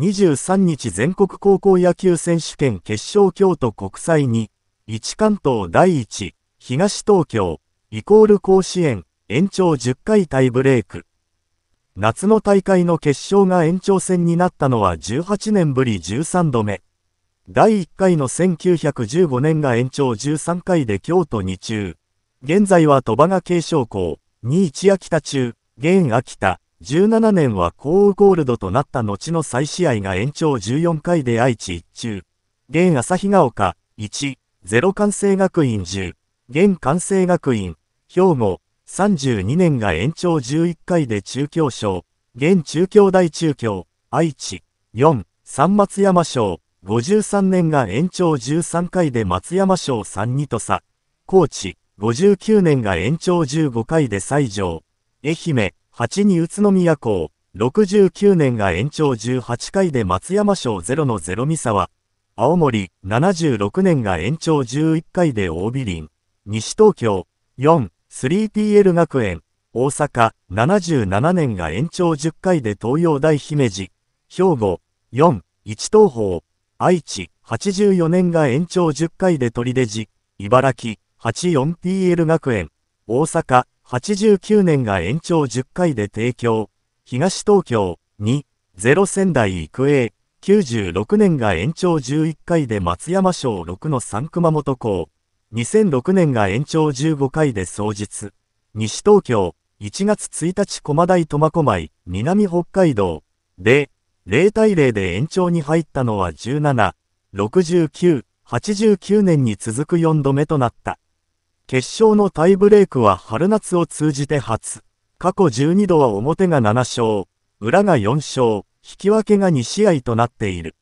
23日全国高校野球選手権決勝京都国際に、1関東第1、東東京、イコール甲子園、延長10回タイブレーク。夏の大会の決勝が延長戦になったのは18年ぶり13度目。第1回の1915年が延長13回で京都2中。現在は鳥羽が継承校、2一秋田中、現秋田、17年は降雨ゴールドとなった後の再試合が延長14回で愛知1中、現日が丘1、0関西学院10、現関西学院、兵庫32年が延長11回で中京賞、現中京大中京、愛知4、三松山賞、53年が延長13回で松山賞32と差、高知59年が延長15回で西条、愛媛8に宇都宮港、69年が延長18回で松山省0のゼロ三沢、青森、76年が延長11回で大美林、西東京、4、3PL 学園、大阪、77年が延長10回で東洋大姫路、兵庫、4、一東方、愛知、84年が延長10回で取出寺、茨城、84PL 学園、大阪、89年が延長10回で提供、東東京2、0仙台育英、96年が延長11回で松山省6の3熊本校、2006年が延長15回で創日、西東京、1月1日駒台苫小牧、南北海道、で、0対0で延長に入ったのは17、69、89年に続く4度目となった。決勝のタイブレークは春夏を通じて初。過去12度は表が7勝、裏が4勝、引き分けが2試合となっている。